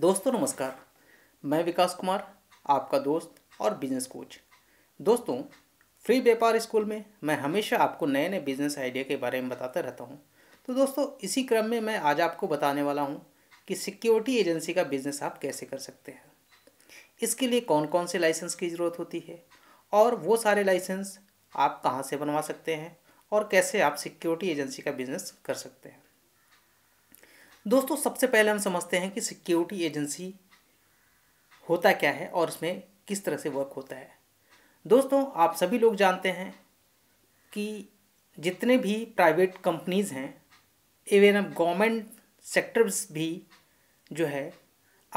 दोस्तों नमस्कार मैं विकास कुमार आपका दोस्त और बिजनेस कोच दोस्तों फ्री व्यापार स्कूल में मैं हमेशा आपको नए नए बिजनेस आइडिया के बारे में बताता रहता हूँ तो दोस्तों इसी क्रम में मैं आज आपको बताने वाला हूँ कि सिक्योरिटी एजेंसी का बिजनेस आप कैसे कर सकते हैं इसके लिए कौन कौन से लाइसेंस की ज़रूरत होती है और वो सारे लाइसेंस आप कहाँ से बनवा सकते हैं और कैसे आप सिक्योरिटी एजेंसी का बिज़नेस कर सकते हैं दोस्तों सबसे पहले हम समझते हैं कि सिक्योरिटी एजेंसी होता क्या है और उसमें किस तरह से वर्क होता है दोस्तों आप सभी लोग जानते हैं कि जितने भी प्राइवेट कंपनीज़ हैं इवन अब गवर्नमेंट सेक्टर्स भी जो है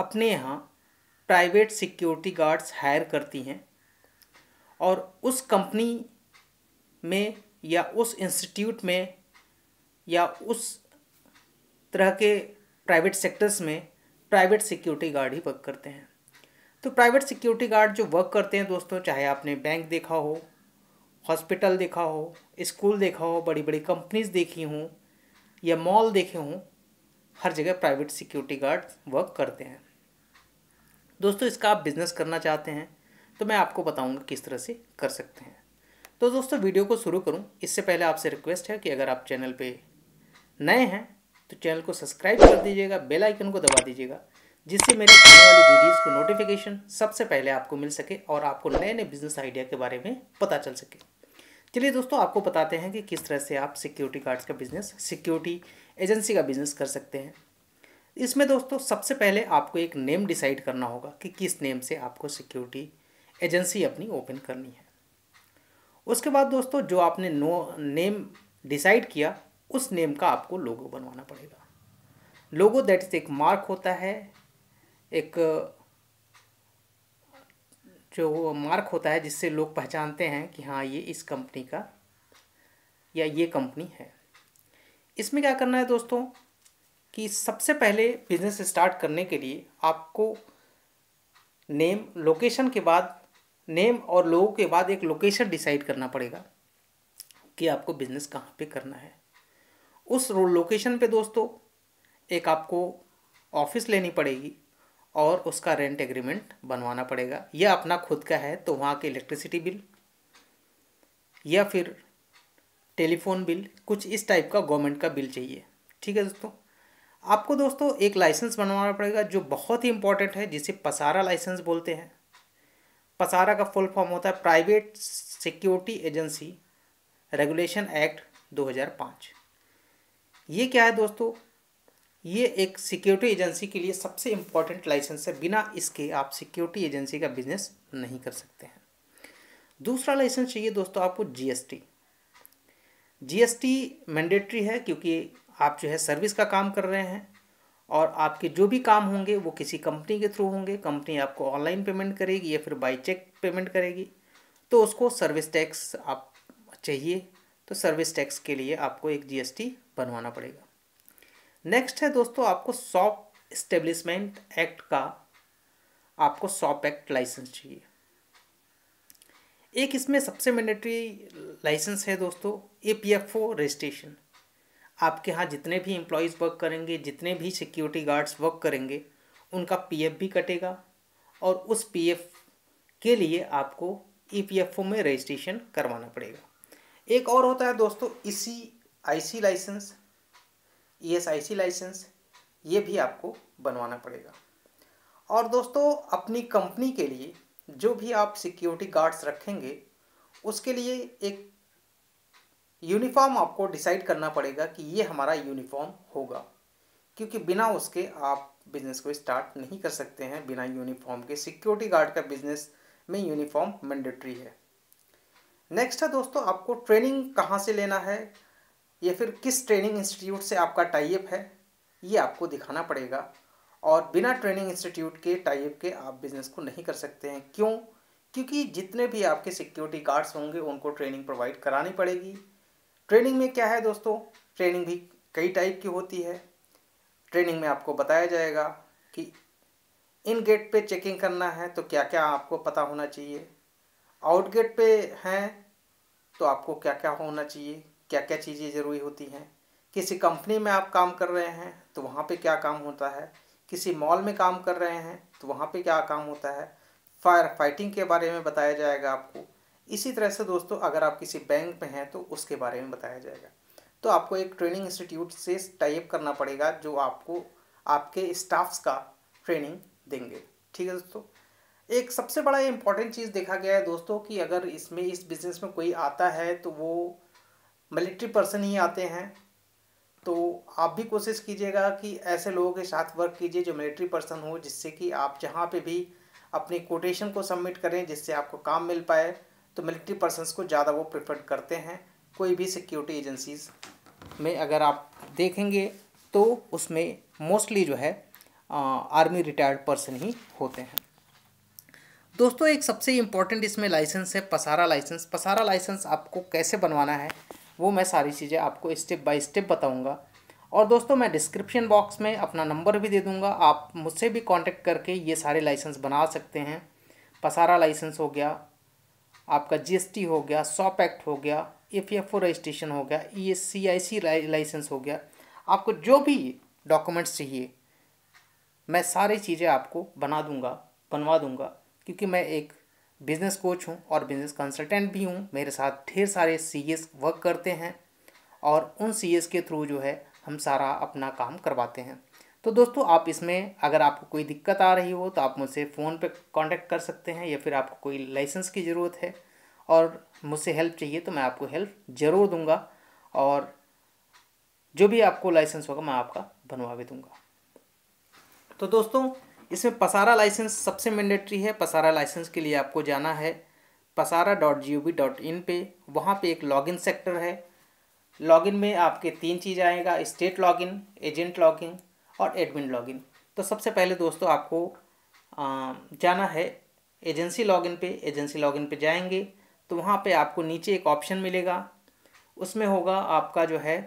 अपने यहाँ प्राइवेट सिक्योरिटी गार्ड्स हायर करती हैं और उस कंपनी में या उस इंस्टीट्यूट में या उस तरह के प्राइवेट सेक्टर्स में प्राइवेट सिक्योरिटी गार्ड ही वर्क करते हैं तो प्राइवेट सिक्योरिटी गार्ड जो वर्क करते हैं दोस्तों चाहे आपने बैंक देखा हो हॉस्पिटल देखा हो स्कूल देखा हो बड़ी बड़ी कंपनीज देखी हों या मॉल देखे हों हर जगह प्राइवेट सिक्योरिटी गार्ड वर्क करते हैं दोस्तों इसका आप बिज़नेस करना चाहते हैं तो मैं आपको बताऊंगा किस तरह से कर सकते हैं तो दोस्तों वीडियो को शुरू करूं इससे पहले आपसे रिक्वेस्ट है कि अगर आप चैनल पे नए हैं तो चैनल को सब्सक्राइब कर दीजिएगा बेल आइकन को दबा दीजिएगा जिससे मेरे आने वाली वीडियोस को नोटिफिकेशन सबसे पहले आपको मिल सके और आपको नए नए बिजनेस आइडिया के बारे में पता चल सके चलिए दोस्तों आपको बताते हैं कि किस तरह से आप सिक्योरिटी गार्ड्स का बिजनेस सिक्योरिटी एजेंसी का बिजनेस कर सकते हैं इसमें दोस्तों सबसे पहले आपको एक नेम डिसाइड करना होगा कि किस नेम से आपको सिक्योरिटी एजेंसी अपनी ओपन करनी है उसके बाद दोस्तों जो आपने नो नेम डिसाइड किया उस नेम का आपको लोगो बनवाना पड़ेगा लोगो दैट इज एक मार्क होता है एक जो मार्क होता है जिससे लोग पहचानते हैं कि हाँ ये इस कंपनी का या ये कंपनी है इसमें क्या करना है दोस्तों कि सबसे पहले बिज़नेस स्टार्ट करने के लिए आपको नेम लोकेशन के बाद नेम और लोगों के बाद एक लोकेशन डिसाइड करना पड़ेगा कि आपको बिज़नेस कहाँ पे करना है उस लोकेशन पे दोस्तों एक आपको ऑफिस लेनी पड़ेगी और उसका रेंट एग्रीमेंट बनवाना पड़ेगा यह अपना खुद का है तो वहाँ के इलेक्ट्रिसिटी बिल या फिर टेलीफोन बिल कुछ इस टाइप का गवर्नमेंट का बिल चाहिए ठीक है दोस्तों आपको दोस्तों एक लाइसेंस बनवाना पड़ेगा जो बहुत ही इंपॉर्टेंट है जिसे पसारा लाइसेंस बोलते हैं पसारा का फुल फॉर्म होता है private security agency regulation act 2005 ये क्या है दोस्तों ये एक सिक्योरिटी एजेंसी के लिए सबसे इम्पॉर्टेंट लाइसेंस है बिना इसके आप सिक्योरिटी एजेंसी का बिजनेस नहीं कर सकते हैं दूसरा लाइसेंस चाहिए दोस्तों आपको जीएसटी जीएसटी मैंडेटरी है क्योंकि आप जो है सर्विस का काम कर रहे हैं और आपके जो भी काम होंगे वो किसी कंपनी के थ्रू होंगे कंपनी आपको ऑनलाइन पेमेंट करेगी या फिर बाई चेक पेमेंट करेगी तो उसको सर्विस टैक्स आप चाहिए तो सर्विस टैक्स के लिए आपको एक जीएसटी बनवाना पड़ेगा नेक्स्ट है दोस्तों आपको शॉप इस्टेब्लिशमेंट एक्ट का आपको शॉप एक्ट लाइसेंस चाहिए एक इसमें सबसे मैंडेटरी लाइसेंस है दोस्तों A P F O registration आपके यहाँ जितने भी एम्प्लॉयज़ वर्क करेंगे जितने भी सिक्योरिटी गार्ड्स वर्क करेंगे उनका पी एफ भी कटेगा और उस पी एफ के लिए आपको ई पी एफ ओ में रजिस्ट्रेशन करवाना पड़ेगा एक और होता है दोस्तों इसी आईसी लाइसेंस ईएसआईसी लाइसेंस ये भी आपको बनवाना पड़ेगा और दोस्तों अपनी कंपनी के लिए जो भी आप सिक्योरिटी गार्ड्स रखेंगे उसके लिए एक यूनिफॉर्म आपको डिसाइड करना पड़ेगा कि ये हमारा यूनिफॉर्म होगा क्योंकि बिना उसके आप बिज़नेस को स्टार्ट नहीं कर सकते हैं बिना यूनिफॉर्म के सिक्योरिटी गार्ड का बिज़नेस में यूनिफॉर्म मैंडेटरी है नेक्स्ट है दोस्तों आपको ट्रेनिंग कहाँ से लेना है या फिर किस ट्रेनिंग इंस्टीट्यूट से आपका टाइप है ये आपको दिखाना पड़ेगा और बिना ट्रेनिंग इंस्टीट्यूट के टाइप के आप बिज़नेस को नहीं कर सकते हैं क्यों क्योंकि जितने भी आपके सिक्योरिटी गार्ड्स होंगे उनको ट्रेनिंग प्रोवाइड करानी पड़ेगी ट्रेनिंग में क्या है दोस्तों ट्रेनिंग भी कई टाइप की होती है ट्रेनिंग में आपको बताया जाएगा कि इन गेट पे चेकिंग करना है तो क्या क्या आपको पता होना चाहिए आउटगेट पे हैं तो आपको क्या क्या होना चाहिए क्या क्या चीज़ें ज़रूरी होती हैं किसी कंपनी में आप काम कर रहे हैं तो वहाँ पे क्या काम होता है किसी मॉल में काम कर रहे हैं तो वहाँ पे क्या काम होता है फायर फाइटिंग के बारे में बताया जाएगा आपको इसी तरह से दोस्तों अगर आप किसी बैंक में हैं तो उसके बारे में बताया जाएगा तो आपको एक ट्रेनिंग इंस्टीट्यूट से टाइप करना पड़ेगा जो आपको आपके स्टाफ्स का ट्रेनिंग देंगे ठीक है दोस्तों एक सबसे बड़ा इम्पॉर्टेंट चीज़ देखा गया है दोस्तों कि अगर इसमें इस बिज़नेस में कोई आता है तो वो मिलिट्री पर्सन ही आते हैं तो आप भी कोशिश कीजिएगा कि ऐसे लोगों के साथ वर्क कीजिए जो मिलिट्री पर्सन हो जिससे कि आप जहाँ पे भी अपने कोटेशन को सबमिट करें जिससे आपको काम मिल पाए तो मिलिट्री पर्सनस को ज़्यादा वो प्रेफर करते हैं कोई भी सिक्योरिटी एजेंसीज़ में अगर आप देखेंगे तो उसमें मोस्टली जो है आर्मी रिटायर्ड पर्सन ही होते हैं दोस्तों एक सबसे इम्पॉर्टेंट इसमें लाइसेंस है पसारा लाइसेंस पसारा लाइसेंस आपको कैसे बनवाना है वो मैं सारी चीज़ें आपको स्टेप बाय स्टेप बताऊंगा और दोस्तों मैं डिस्क्रिप्शन बॉक्स में अपना नंबर भी दे दूंगा आप मुझसे भी कांटेक्ट करके ये सारे लाइसेंस बना सकते हैं पसारा लाइसेंस हो गया आपका जीएसटी हो गया सॉप एक्ट हो गया एफ रजिस्ट्रेशन हो गया ई एस सी आई सी लाइसेंस हो गया आपको जो भी डॉक्यूमेंट्स चाहिए मैं सारी चीज़ें आपको बना दूँगा बनवा दूँगा क्योंकि मैं एक बिज़नेस कोच हूँ और बिज़नेस कंसल्टेंट भी हूँ मेरे साथ ढेर सारे सी वर्क करते हैं और उन सी के थ्रू जो है हम सारा अपना काम करवाते हैं तो दोस्तों आप इसमें अगर आपको कोई दिक्कत आ रही हो तो आप मुझसे फ़ोन पे कांटेक्ट कर सकते हैं या फिर आपको कोई लाइसेंस की ज़रूरत है और मुझसे हेल्प चाहिए तो मैं आपको हेल्प ज़रूर दूंगा और जो भी आपको लाइसेंस होगा मैं आपका बनवा भी दूंगा तो दोस्तों इसमें पसारा लाइसेंस सबसे मैंडेटरी है पसारा लाइसेंस के लिए आपको जाना है PSARA dot G O V dot in पर वहाँ पर एक लॉगिन सेक्टर है लॉगिन में आपके तीन चीज़ आएगा स्टेट लॉगिन एजेंट लॉगिन और एडमिन लॉगिन तो सबसे पहले दोस्तों आपको जाना है एजेंसी लॉगिन पे एजेंसी लॉगिन पे जाएंगे तो वहाँ पे आपको नीचे एक ऑप्शन मिलेगा उसमें होगा आपका जो है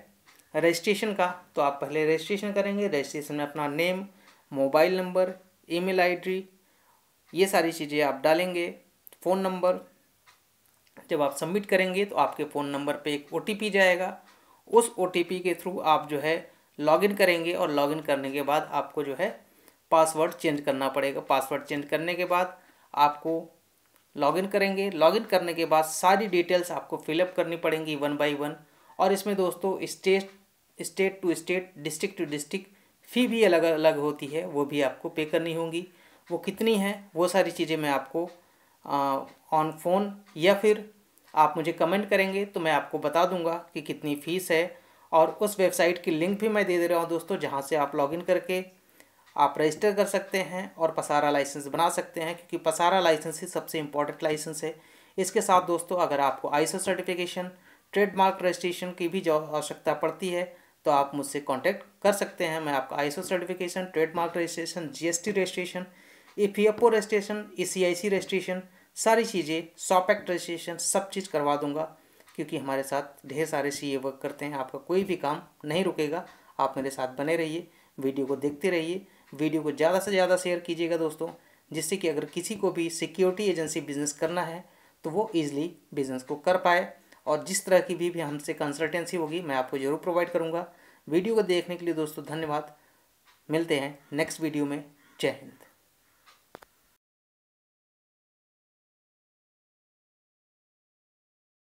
रजिस्ट्रेशन का तो आप पहले रजिस्ट्रेशन करेंगे रजिस्ट्रेशन में अपना name mobile number email ID ये सारी चीज़ें आप डालेंगे फ़ोन नंबर जब आप सबमिट करेंगे तो आपके फ़ोन नंबर पे एक ओ जाएगा उस ओ के थ्रू आप जो है लॉगिन करेंगे और लॉगिन करने के बाद आपको जो है पासवर्ड चेंज करना पड़ेगा पासवर्ड चेंज करने के बाद आपको लॉगिन करेंगे लॉगिन करने के बाद सारी डिटेल्स आपको फिलअप करनी पड़ेंगी वन बाई वन और इसमें दोस्तों state state to state district to district fee भी अलग अलग होती है वो भी आपको पे करनी होगी वो कितनी है वो सारी चीज़ें मैं आपको ऑन फ़ोन या फिर आप मुझे कमेंट करेंगे तो मैं आपको बता दूंगा कि कितनी फ़ीस है और उस वेबसाइट की लिंक भी मैं दे दे रहा हूँ दोस्तों जहाँ से आप लॉगिन करके आप रजिस्टर कर सकते हैं और पसारा लाइसेंस बना सकते हैं क्योंकि पसारा लाइसेंस ही सबसे इम्पॉर्टेंट लाइसेंस है इसके साथ दोस्तों अगर आपको आईसो सर्टिफिकेशन ट्रेडमार्क रजिस्ट्रेशन की भी आवश्यकता पड़ती है तो आप मुझसे कॉन्टैक्ट कर सकते हैं मैं आपका ISO certification trademark registration GST registration O registration ECIC registration सारी चीज़ें सॉप एक्ट रजिस्ट्रेशन सब चीज़ करवा दूंगा क्योंकि हमारे साथ ढेर सारे सी वर्क e करते हैं आपका कोई भी काम नहीं रुकेगा आप मेरे साथ बने रहिए वीडियो को देखते रहिए वीडियो को ज़्यादा से ज़्यादा शेयर कीजिएगा दोस्तों जिससे कि अगर किसी को भी सिक्योरिटी एजेंसी बिजनेस करना है तो वो ईज़िली बिजनेस को कर पाए और जिस तरह की भी, भी हमसे कंसल्टेंसी होगी मैं आपको ज़रूर प्रोवाइड करूँगा वीडियो को देखने के लिए दोस्तों धन्यवाद मिलते हैं नेक्स्ट वीडियो में जय हिंद